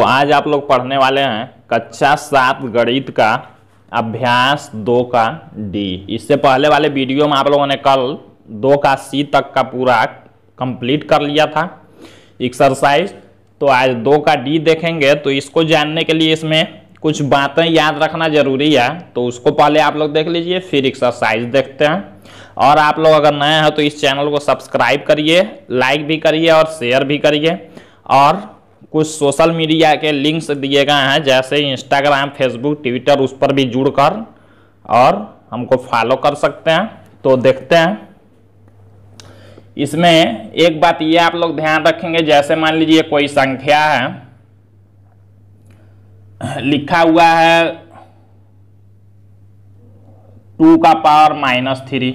तो आज आप लोग पढ़ने वाले हैं कक्षा सात गणित का अभ्यास दो का डी इससे पहले वाले वीडियो में आप लोगों ने कल दो का सी तक का पूरा कंप्लीट कर लिया था एक्सरसाइज तो आज दो का डी देखेंगे तो इसको जानने के लिए इसमें कुछ बातें याद रखना जरूरी है तो उसको पहले आप लोग देख लीजिए फिर एक्सरसाइज देखते हैं और आप लोग अगर नए हैं तो इस चैनल को सब्सक्राइब करिए लाइक भी करिए और शेयर भी करिए और कुछ सोशल मीडिया के लिंक्स दिए गए हैं जैसे इंस्टाग्राम फेसबुक ट्विटर उस पर भी जुड़कर और हमको फॉलो कर सकते हैं तो देखते हैं इसमें एक बात ये आप लोग ध्यान रखेंगे जैसे मान लीजिए कोई संख्या है लिखा हुआ है टू का पावर माइनस थ्री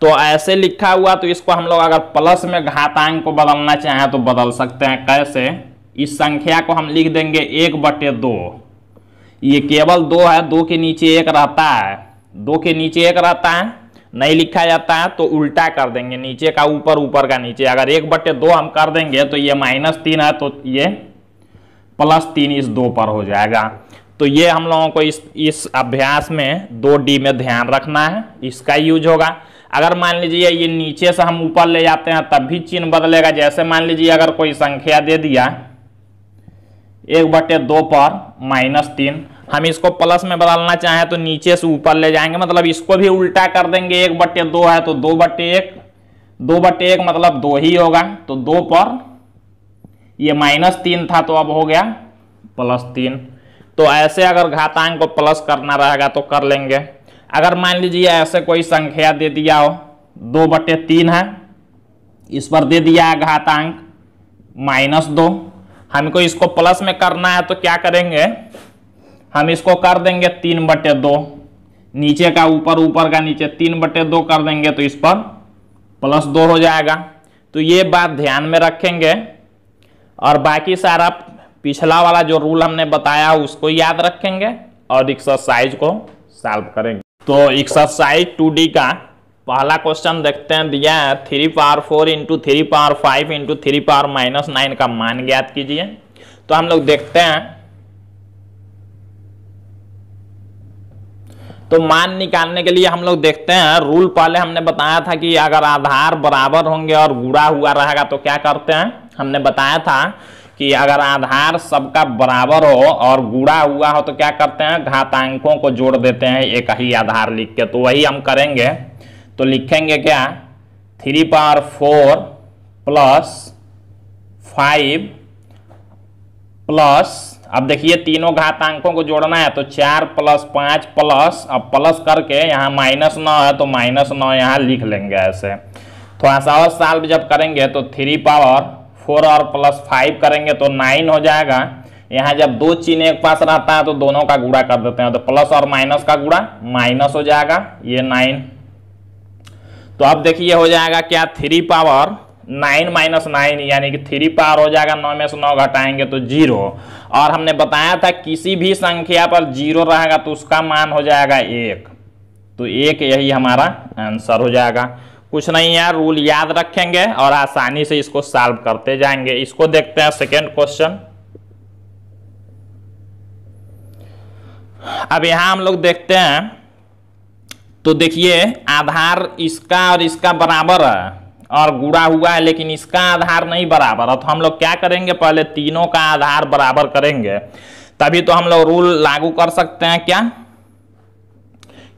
तो ऐसे लिखा हुआ तो इसको हम लोग अगर प्लस में घातांक को बदलना चाहें तो बदल सकते हैं कैसे इस संख्या को हम लिख देंगे एक बटे दो ये केवल दो है दो के नीचे एक रहता है दो के नीचे एक रहता है नहीं लिखा जाता है तो उल्टा कर देंगे नीचे का ऊपर ऊपर का नीचे अगर एक बटे दो हम कर देंगे तो ये माइनस तीन है तो ये प्लस तीन इस दो पर हो जाएगा तो ये हम लोगों को इस इस अभ्यास में दो डी में ध्यान रखना है इसका यूज होगा अगर मान लीजिए ये नीचे से हम ऊपर ले जाते हैं तब भी चिन्ह बदलेगा जैसे मान लीजिए अगर कोई संख्या दे दिया एक बटे दो पर माइनस तीन हम इसको प्लस में बदलना चाहें तो नीचे से ऊपर ले जाएंगे मतलब इसको भी उल्टा कर देंगे एक बटे दो है तो दो बटे एक दो बटे एक मतलब दो ही होगा तो दो पर ये माइनस तीन था तो अब हो गया प्लस तीन तो ऐसे अगर घातांक को प्लस करना रहेगा तो कर लेंगे अगर मान लीजिए ऐसे कोई संख्या दे दिया हो दो बटे तीन है इस पर दे दिया है घातांक माइनस दो हमको इसको प्लस में करना है तो क्या करेंगे हम इसको कर देंगे तीन बटे दो नीचे का ऊपर ऊपर का नीचे तीन बटे दो कर देंगे तो इस पर प्लस दो हो जाएगा तो ये बात ध्यान में रखेंगे और बाकी सारा पिछला वाला जो रूल हमने बताया उसको याद रखेंगे और एक्सरसाइज को सॉल्व करेंगे तो एक्सरसाइज टू का पहला क्वेश्चन देखते हैं दिया है three power four into three power five into three power minus nine का मान ज्ञात कीजिए तो हम लोग देखते हैं तो मान निकालने के लिए हम लोग देखते हैं रूल पहले हमने बताया था कि अगर आधार बराबर होंगे और गुड़ा हुआ रहेगा तो क्या करते हैं हमने बताया था कि अगर आधार सबका बराबर हो और गुड़ा हुआ हो तो क्या करते हैं घातांकों को जोड़ देते हैं एक ही आधार लिख के तो वही हम करेंगे तो लिखेंगे क्या three power four plus five plus अब देखिए तीनों घातांकों को जोड़ना है तो चार प्लस पाँच प्लस अब प्लस करके यहाँ माइनस नौ है तो माइनस नौ यहाँ लिख लेंगे ऐसे थोड़ा तो सा और साल जब करेंगे तो थ्री पावर फोर और प्लस फाइव करेंगे तो नाइन हो जाएगा यहाँ जब दो चीन एक पास रहता है तो दोनों का गुड़ा कर देते हैं तो प्लस और माइनस का गुड़ा माइनस हो जाएगा ये नाइन तो अब देखिए हो जाएगा क्या three power nine minus nine यानी कि थ्री पावर हो जाएगा नौ में से नौ घटाएंगे तो जीरो और हमने बताया था किसी भी संख्या पर जीरो रहेगा तो उसका मान हो जाएगा एक तो एक यही हमारा आंसर हो जाएगा कुछ नहीं है रूल याद रखेंगे और आसानी से इसको सॉल्व करते जाएंगे इसको देखते हैं सेकेंड क्वेश्चन अब यहां हम लोग देखते हैं तो देखिए आधार इसका और इसका बराबर है और गुड़ा हुआ है लेकिन इसका आधार नहीं बराबर है तो हम लोग क्या करेंगे पहले तीनों का आधार बराबर करेंगे तभी तो हम लोग रूल लागू कर सकते हैं क्या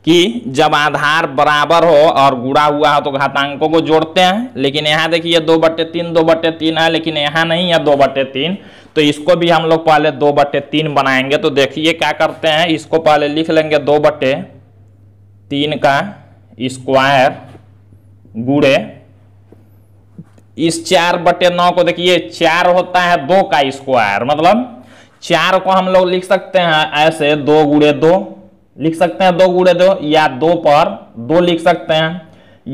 कि जब आधार बराबर हो और गुड़ा हुआ हो तो घातांकों को जोड़ते हैं लेकिन यहाँ देखिए दो बट्टे तीन दो बट्टे तीन है लेकिन यहाँ नहीं है दो बट्टे तीन तो इसको भी हम लोग पहले दो बट्टे तीन बनाएंगे तो देखिए क्या करते हैं इसको पहले लिख लेंगे दो बट्टे तीन का स्क्वायर गुड़े इस चार बटे नौ को देखिए चार होता है दो का स्क्वायर मतलब चार को हम लोग लिख सकते हैं ऐसे दो गुड़े दो लिख सकते हैं दो गुड़े दो या दो पर दो लिख सकते हैं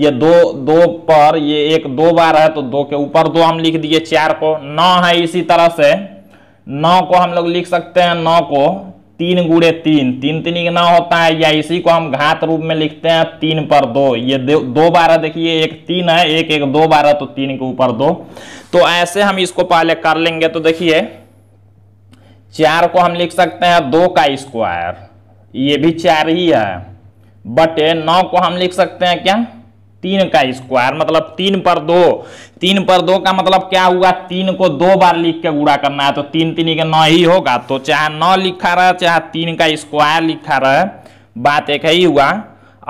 ये दो दो पर ये एक दो बार है तो दो के ऊपर दो हम लिख दिए चार को नौ है इसी तरह से नौ को हम लोग लिख सकते हैं नौ को तीन गुड़े तीन तीन तीन कितना होता है या इसी को हम घात रूप में लिखते हैं तीन पर दो ये दो बारह देखिए एक तीन है एक एक दो बारह तो तीन के ऊपर दो तो ऐसे हम इसको पहले कर लेंगे तो देखिए चार को हम लिख सकते हैं दो का स्क्वायर ये भी चार ही है बटे नौ को हम लिख सकते हैं क्या तीन का स्क्वायर मतलब तीन पर दो तीन पर दो का मतलब क्या हुआ तीन को दो बार लिख के गुड़ा करना है तो तीन तीन का नौ ही होगा तो चाहे नौ लिखा रहे चाहे तीन का स्क्वायर लिखा रहे बात एक ही हुआ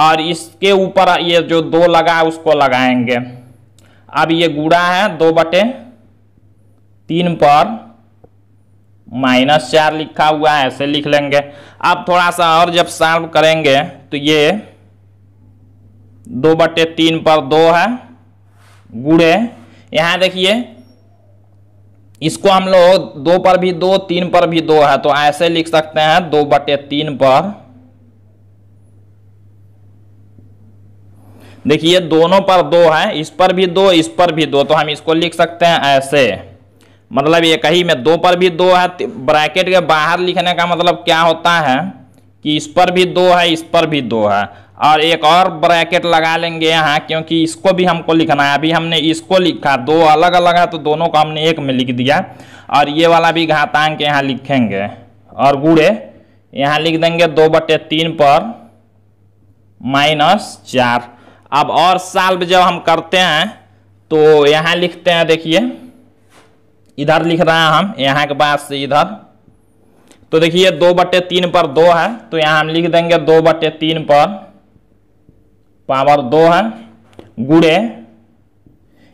और इसके ऊपर ये जो दो लगा उसको लगाएंगे अब ये गुड़ा है दो बटे तीन पर माइनस चार लिखा हुआ है ऐसे लिख लेंगे अब थोड़ा सा और जब सॉल्व करेंगे तो ये दो बटे तीन पर दो है गुड़े यहाँ देखिए इसको हम लोग दो पर भी दो तीन पर भी दो है तो ऐसे लिख सकते हैं दो बटे तीन पर देखिए दोनों पर दो है इस पर भी दो इस पर भी दो तो हम इसको लिख सकते हैं ऐसे मतलब ये कहीं में दो पर भी दो है तो ब्रैकेट के बाहर लिखने का मतलब क्या होता है कि इस पर भी दो है इस पर भी दो है और एक और ब्रैकेट लगा लेंगे यहाँ क्योंकि इसको भी हमको लिखना है अभी हमने इसको लिखा दो अलग अलग है तो दोनों को हमने एक में लिख दिया और ये वाला भी घातांक यहाँ लिखेंगे और गुड़े यहाँ लिख देंगे दो बटे तीन पर माइनस चार अब और साल्व जब हम करते हैं तो यहाँ लिखते हैं देखिए इधर लिख रहे हैं हम यहाँ के पास से इधर तो देखिए दो बटे तीन पर दो है तो यहाँ हम लिख देंगे दो बटे तीन पर पावर दो है गुड़े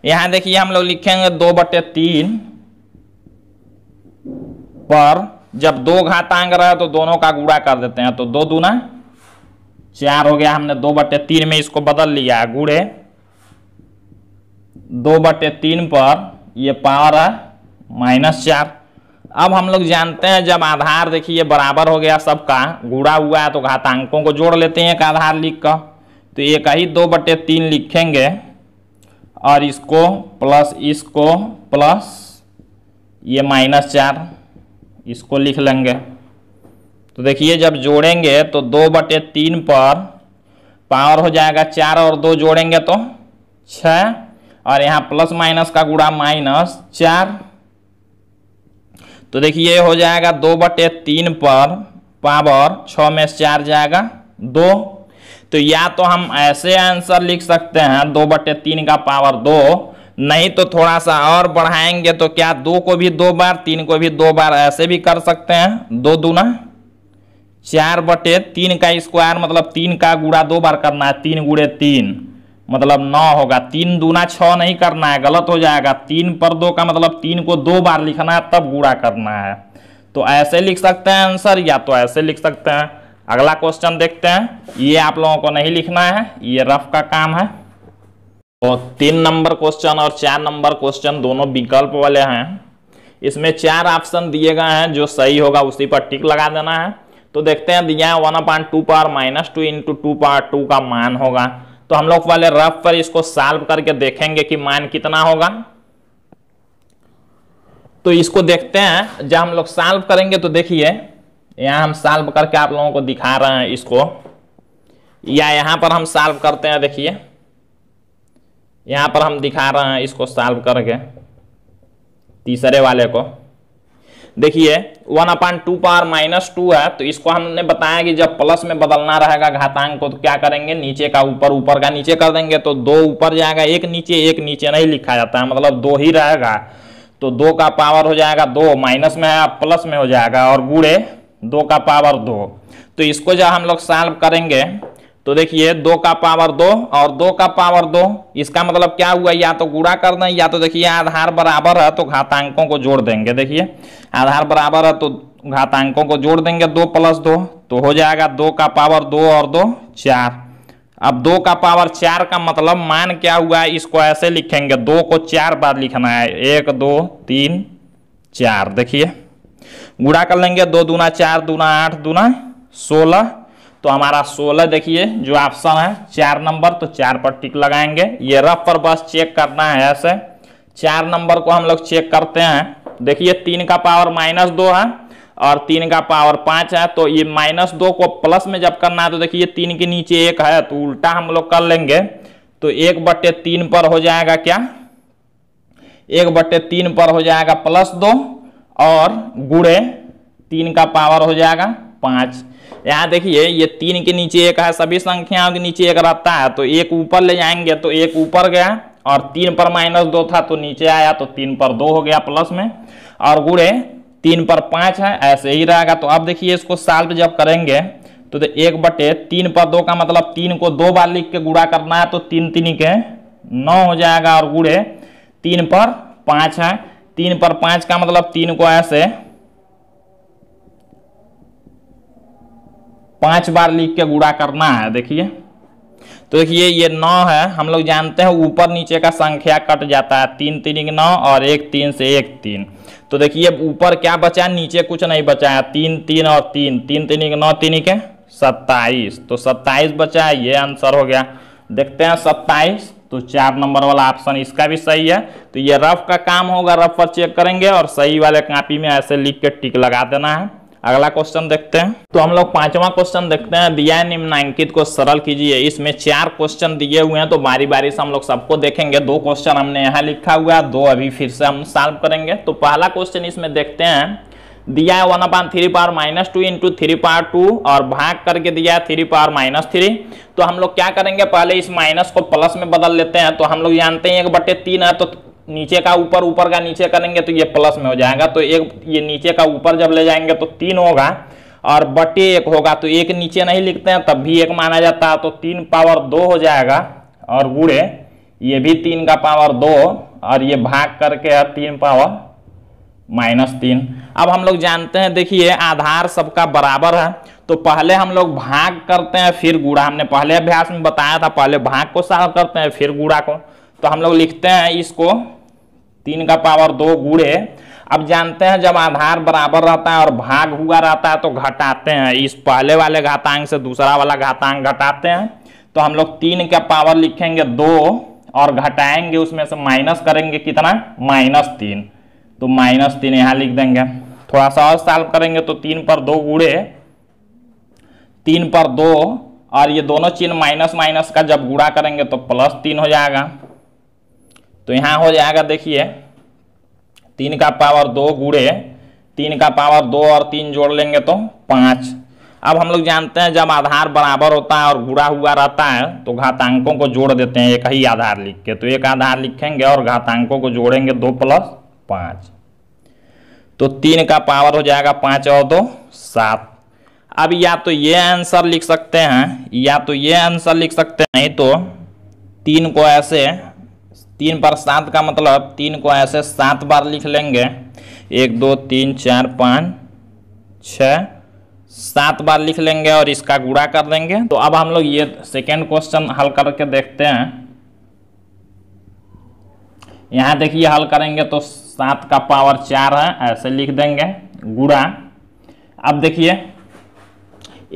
यहां देखिए हम लोग लिखेंगे दो बटे तीन पर जब दो घातांक रहे तो दोनों का गुड़ा कर देते हैं तो दो दूना चार हो गया हमने दो बटे तीन में इसको बदल लिया गुड़े दो बटे तीन पर ये पावर है माइनस चार अब हम लोग जानते हैं जब आधार देखिए बराबर हो गया सबका गुड़ा हुआ है तो घातांकों को जोड़ लेते हैं एक आधार लिख कर तो एक ही दो बटे तीन लिखेंगे और इसको प्लस इसको प्लस ये माइनस चार इसको लिख लेंगे तो देखिए जब जोड़ेंगे तो दो बटे तीन पर पावर हो जाएगा चार और दो जोड़ेंगे तो छ और यहाँ प्लस माइनस का गुड़ा माइनस चार तो देखिए हो जाएगा दो बटे तीन पर पावर छ में चार जाएगा दो तो या तो हम ऐसे आंसर लिख सकते हैं दो बटे तीन का पावर दो नहीं तो थोड़ा सा और बढ़ाएंगे तो क्या दो को भी दो बार तीन को भी दो बार ऐसे भी कर सकते हैं दो दूना चार बटे तीन का स्क्वायर मतलब तीन का गुड़ा दो बार करना है तीन गुड़े तीन मतलब नौ होगा तीन दूना छः नहीं करना है गलत हो जाएगा तीन पर दो का मतलब तीन को दो बार लिखना है तब गुड़ा करना है तो ऐसे लिख सकते हैं आंसर या तो ऐसे लिख सकते हैं अगला क्वेश्चन देखते हैं ये आप लोगों को नहीं लिखना है ये रफ का काम है और तो तीन नंबर क्वेश्चन और चार नंबर क्वेश्चन दोनों विकल्प वाले हैं इसमें चार ऑप्शन दिए गए हैं जो सही होगा उसी पर टिक लगा देना है तो देखते हैं दिया है one upon two power minus two into two power two का मान होगा तो हम लोग पहले रफ पर इसको सॉल्व करके देखेंगे कि मान कितना होगा तो इसको देखते हैं जब हम लोग सॉल्व करेंगे तो देखिए यहाँ हम साल्व करके आप लोगों को दिखा रहे हैं इसको या यहाँ पर हम साल्व करते हैं देखिए यहाँ पर हम दिखा रहे हैं इसको साल्व करके तीसरे वाले को देखिए one upon two power minus two है तो इसको हमने बताया कि जब प्लस में बदलना रहेगा घातांक को तो क्या करेंगे नीचे का ऊपर ऊपर का नीचे कर देंगे तो दो ऊपर जाएगा एक नीचे एक नीचे नहीं लिखा जाता है मतलब दो ही रहेगा तो दो का पावर हो जाएगा दो माइनस में है प्लस में हो जाएगा और गुड़े दो का पावर दो तो इसको जब हम लोग सॉल्व करेंगे तो देखिए दो का पावर दो और दो का पावर दो इसका मतलब क्या हुआ या तो गुड़ा करना या तो देखिए आधार बराबर है तो घातांकों को जोड़ देंगे देखिए आधार बराबर है तो घातांकों को जोड़ देंगे दो प्लस दो तो हो जाएगा दो का पावर दो और दो चार अब दो का पावर चार का मतलब मान क्या हुआ है इसको ऐसे लिखेंगे दो को चार बार लिखना है एक दो तीन चार देखिए गुड़ा कर लेंगे दो दूना चार दूना आठ दूना सोलह तो हमारा सोलह देखिए जो ऑप्शन है चार नंबर तो चार पर टिक लगाएंगे ये रफ पर बस चेक करना है ऐसे चार नंबर को हम लोग चेक करते हैं देखिए तीन का पावर माइनस दो है और तीन का पावर पाँच है तो ये माइनस दो को प्लस में जब करना है तो देखिए तीन के नीचे एक है तो उल्टा हम लोग कर लेंगे तो एक बट्टे तीन पर हो जाएगा क्या एक बट्टे तीन पर हो जाएगा प्लस दो और गुड़े तीन का पावर हो जाएगा पाँच यहाँ देखिए ये तीन के नीचे एक है सभी संख्याओं के नीचे एक रहता है तो एक ऊपर ले जाएंगे तो एक ऊपर गया और तीन पर माइनस दो था तो नीचे आया तो तीन पर दो हो गया प्लस में और गुड़े तीन पर पाँच है ऐसे ही रहेगा तो अब देखिए इसको साल्व जब करेंगे तो, तो एक बटे तीन पर दो का मतलब तीन को दो बार लिख के गुड़ा करना है तो तीन तीन के नौ हो जाएगा और गुड़े तीन पर पाँच है तीन पर पांच का मतलब तीन को ऐसे पांच बार लिख के गुड़ा करना है देखिए तो देखिए ये नौ है हम लोग जानते हैं ऊपर नीचे का संख्या कट जाता है तीन तीन नौ और एक तीन से एक तीन तो देखिए ऊपर क्या बचा नीचे कुछ नहीं बचा है तीन तीन और तीन तीन तीन नौ तीन के सत्ताईस तो सत्ताईस बचा है ये आंसर हो गया देखते हैं सत्ताईस तो चार नंबर वाला ऑप्शन इसका भी सही है तो ये रफ का काम होगा रफ पर चेक करेंगे और सही वाले कापी में ऐसे लिख के टिक लगा देना है अगला क्वेश्चन देखते हैं तो हम लोग पांचवा क्वेश्चन देखते हैं दिया निम्नांकित को सरल कीजिए इसमें चार क्वेश्चन दिए हुए हैं तो बारी बारी से हम लोग सबको देखेंगे दो क्वेश्चन हमने यहाँ लिखा हुआ है दो अभी फिर से हम सॉल्व करेंगे तो पहला क्वेश्चन इसमें देखते हैं दिया है one upon three power minus two into three power two और भाग करके दिया है थ्री पावर माइनस थ्री तो हम लोग क्या करेंगे पहले इस माइनस को प्लस में बदल लेते हैं तो हम लोग जानते हैं एक बटे तीन है तो नीचे का ऊपर ऊपर का नीचे करेंगे तो ये प्लस में हो जाएगा तो एक ये नीचे का ऊपर जब ले जाएंगे तो तीन होगा और बटे एक होगा तो एक नीचे नहीं लिखते हैं तब भी एक माना जाता है तो तीन पावर दो हो जाएगा और गुड़े ये भी तीन का पावर दो और ये भाग करके है तीन पावर माइनस तीन अब हम लोग जानते हैं देखिए आधार सबका बराबर है तो पहले हम लोग भाग करते हैं फिर गुड़ा हमने पहले अभ्यास में बताया था पहले भाग को साफ करते हैं फिर गुड़ा को तो हम लोग लिखते हैं इसको तीन का पावर दो गुड़े अब जानते हैं जब आधार बराबर रहता है और भाग हुआ रहता है तो घटाते हैं इस पहले वाले घातांक से दूसरा वाला घातांक घटाते हैं तो हम लोग तीन का पावर लिखेंगे दो और घटाएंगे उसमें से माइनस करेंगे कितना माइनस तीन तो माइनस तीन यहाँ लिख देंगे थोड़ा सा और सॉल्व करेंगे तो तीन पर दो गुड़े तीन पर दो और ये दोनों चिन्ह माइनस माइनस का जब गुड़ा करेंगे तो प्लस तीन हो जाएगा तो यहाँ हो जाएगा देखिए तीन का पावर दो गुड़े तीन का पावर दो और तीन जोड़ लेंगे तो पाँच अब हम लोग जानते हैं जब आधार बराबर होता है और गुड़ा हुआ रहता है तो घातांकों को जोड़ देते हैं एक ही आधार लिख के तो एक आधार लिखेंगे और घातांकों को जोड़ेंगे दो प्लस पाँच तो तीन का पावर हो जाएगा पाँच और दो सात अब या तो ये आंसर लिख सकते हैं या तो ये आंसर लिख सकते हैं नहीं तो तीन को ऐसे तीन पर सात का मतलब तीन को ऐसे सात बार लिख लेंगे एक दो तीन चार पाँच छ सात बार लिख लेंगे और इसका गुड़ा कर देंगे तो अब हम लोग ये सेकेंड क्वेश्चन हल करके देखते हैं यहाँ देखिए हल करेंगे तो सात का पावर चार है ऐसे लिख देंगे गुड़ा अब देखिए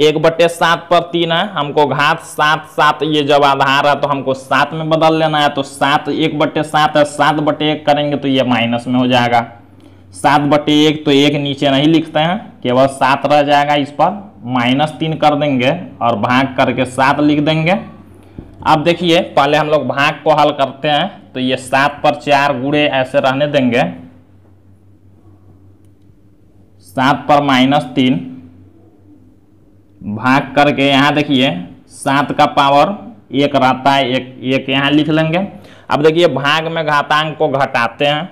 एक बट्टे सात पर तीन है हमको घात सात सात ये जब आधार है तो हमको सात में बदल लेना है तो सात एक बट्टे सात है सात बटे एक करेंगे तो ये माइनस में हो जाएगा सात बटे एक तो एक नीचे नहीं लिखते हैं केवल सात रह जाएगा इस पर माइनस तीन कर देंगे और भाग करके सात लिख देंगे अब देखिए पहले हम लोग भाग को हल करते हैं तो ये सात पर चार गुड़े ऐसे रहने देंगे सात पर माइनस तीन भाग करके यहाँ देखिए सात का पावर एक रहता है एक एक यहाँ लिख लेंगे अब देखिए भाग में घातांक को घटाते हैं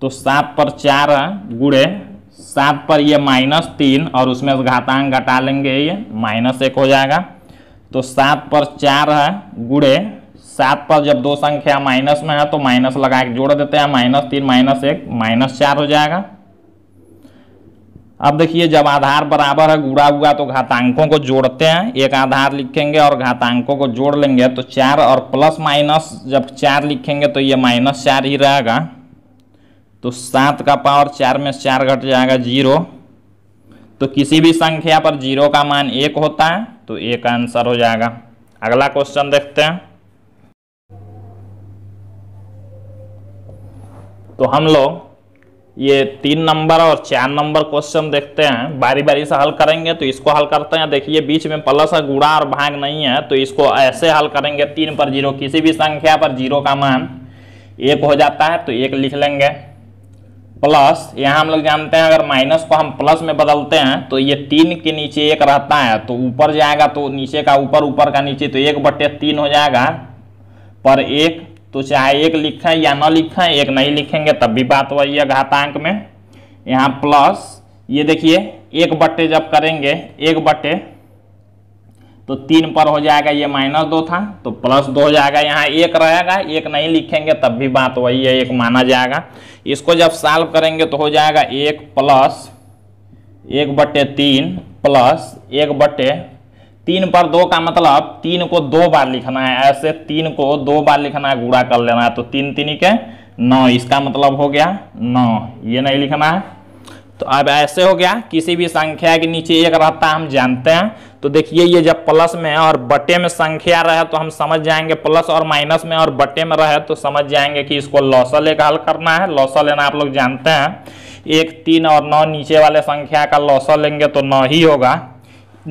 तो सात पर चार गुड़े सात पर ये माइनस तीन और उसमें घातांक घटा लेंगे ये माइनस एक हो जाएगा तो सात पर चार है गुड़े सात पर जब दो संख्या माइनस में है तो माइनस लगा के जोड़ देते हैं माइनस तीन माइनस एक माइनस चार हो जाएगा अब देखिए जब आधार बराबर है गुड़ा हुआ तो घातांकों को जोड़ते हैं एक आधार लिखेंगे और घातांकों को जोड़ लेंगे तो चार और प्लस माइनस जब चार लिखेंगे तो ये माइनस चार ही रहेगा तो सात का पावर चार में चार घट जाएगा जीरो तो किसी भी संख्या पर जीरो का मान एक होता है तो ए का आंसर हो जाएगा अगला क्वेश्चन देखते हैं तो हम लोग ये तीन नंबर और चार नंबर क्वेश्चन देखते हैं बारी बारी से हल करेंगे तो इसको हल करते हैं देखिए बीच में प्लस है गुड़ा और भाग नहीं है तो इसको ऐसे हल करेंगे तीन पर जीरो किसी भी संख्या पर जीरो का मान एक हो जाता है तो एक लिख लेंगे प्लस यहाँ हम लोग जानते हैं अगर माइनस को हम प्लस में बदलते हैं तो ये तीन के नीचे एक रहता है तो ऊपर जाएगा तो नीचे का ऊपर ऊपर का नीचे तो एक बटे तीन हो जाएगा पर एक तो चाहे एक लिखें या न लिखें एक नहीं लिखेंगे तब भी बात वही है घातांक में यहाँ प्लस ये देखिए एक बट्टे जब करेंगे एक बट्टे तो तीन पर हो जाएगा ये माइनस दो था तो प्लस दो हो जाएगा यहाँ एक रहेगा एक नहीं लिखेंगे तब भी बात वही है एक माना जाएगा इसको जब सॉल्व करेंगे तो हो जाएगा एक प्लस एक बटे तीन प्लस एक बटे तीन पर दो का मतलब तीन को दो बार लिखना है ऐसे तीन को दो बार लिखना है गुड़ा कर लेना है तो तीन तीन के नौ इसका मतलब हो गया नौ ये नहीं लिखना है तो अब ऐसे हो गया किसी भी संख्या के नीचे एक रहता हम जानते हैं तो देखिए ये जब प्लस में और बटे में संख्या रहे तो हम समझ जाएंगे प्लस और माइनस में और बटे में रहे तो समझ जाएंगे कि इसको लौसा एक हल करना है लौसल लेना आप लोग जानते हैं एक तीन और नौ नीचे वाले संख्या का लौसा लेंगे तो नौ ही होगा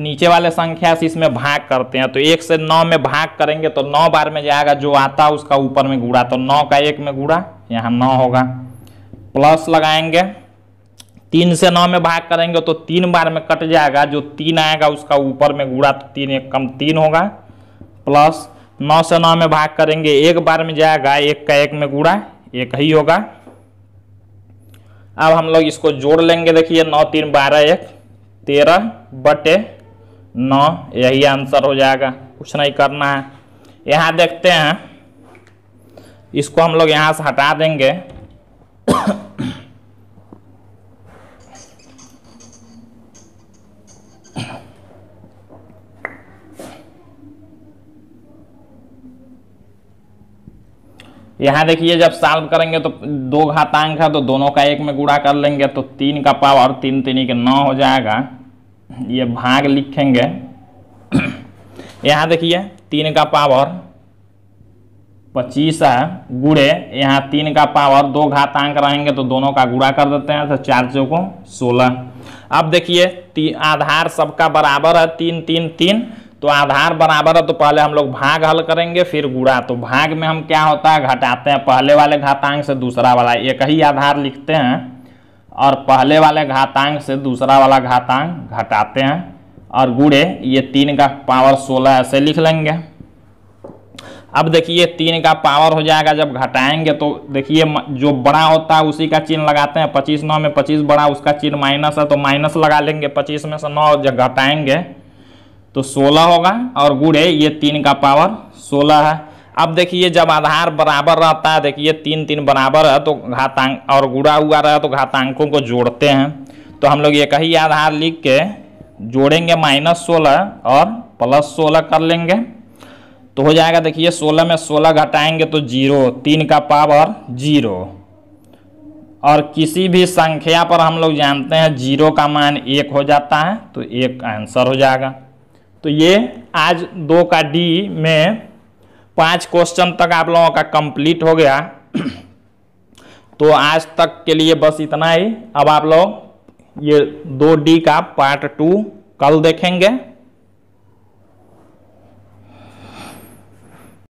नीचे वाले संख्या से इसमें भाग करते हैं तो एक से नौ में भाग करेंगे तो नौ बार में जाएगा जो आता उसका ऊपर में गुड़ा तो नौ का एक में गुड़ा यहाँ नौ होगा प्लस लगाएंगे तीन से नौ में भाग करेंगे तो तीन बार में कट जाएगा जो तीन आएगा उसका ऊपर में गुड़ा तो तीन एक कम तीन होगा प्लस नौ से नौ में भाग करेंगे एक बार में जाएगा एक का एक में गुड़ा एक ही होगा अब हम लोग इसको जोड़ लेंगे देखिए नौ तीन बारह एक तेरह बटे नौ यही आंसर हो जाएगा कुछ नहीं करना है यहाँ देखते हैं इसको हम लोग यहाँ से हटा देंगे यहाँ देखिए जब साल्व करेंगे तो दो घातांक है तो दोनों का एक में गुड़ा कर लेंगे तो तीन का पावर तीन तीन के नौ हो जाएगा ये भाग लिखेंगे यहाँ देखिए तीन का पावर पच्चीस है गुड़े यहाँ तीन का पावर दो घातांक रहेंगे तो दोनों का गुड़ा कर देते हैं तो चार चौको सोलह अब देखिए आधार सबका बराबर है तीन तीन तीन तो आधार बराबर है तो पहले हम लोग भाग हल करेंगे फिर गुड़ा तो भाग में हम क्या होता है घटाते हैं पहले वाले घातांक से दूसरा वाला एक ही आधार लिखते हैं और पहले वाले घातांक से दूसरा वाला घातांक घटाते हैं और गुड़े ये तीन का पावर सोलह ऐसे लिख लेंगे अब देखिए तीन का पावर हो जाएगा जब घटाएंगे तो देखिए जो बड़ा होता है उसी का चिन्ह लगाते हैं पच्चीस नौ में पच्चीस बड़ा उसका चिन्ह माइनस है तो माइनस लगा लेंगे पच्चीस में से नौ जब घटाएंगे तो 16 होगा और गुड़े ये तीन का पावर 16 है अब देखिए जब आधार बराबर रहता है देखिए तीन तीन बराबर है तो घातांक और गुड़ा हुआ रहा तो घातांकों को जोड़ते हैं तो हम लोग एक ही आधार लिख के जोड़ेंगे माइनस सोलह और प्लस सोलह कर लेंगे तो हो जाएगा देखिए सोलह में सोलह घटाएंगे तो जीरो तीन का पावर जीरो और किसी भी संख्या पर हम लोग जानते हैं जीरो का मान एक हो जाता है तो एक आंसर हो जाएगा तो ये आज दो का डी में पांच क्वेश्चन तक आप लोगों का कंप्लीट हो गया तो आज तक के लिए बस इतना ही अब आप लोग ये दो डी का पार्ट टू कल देखेंगे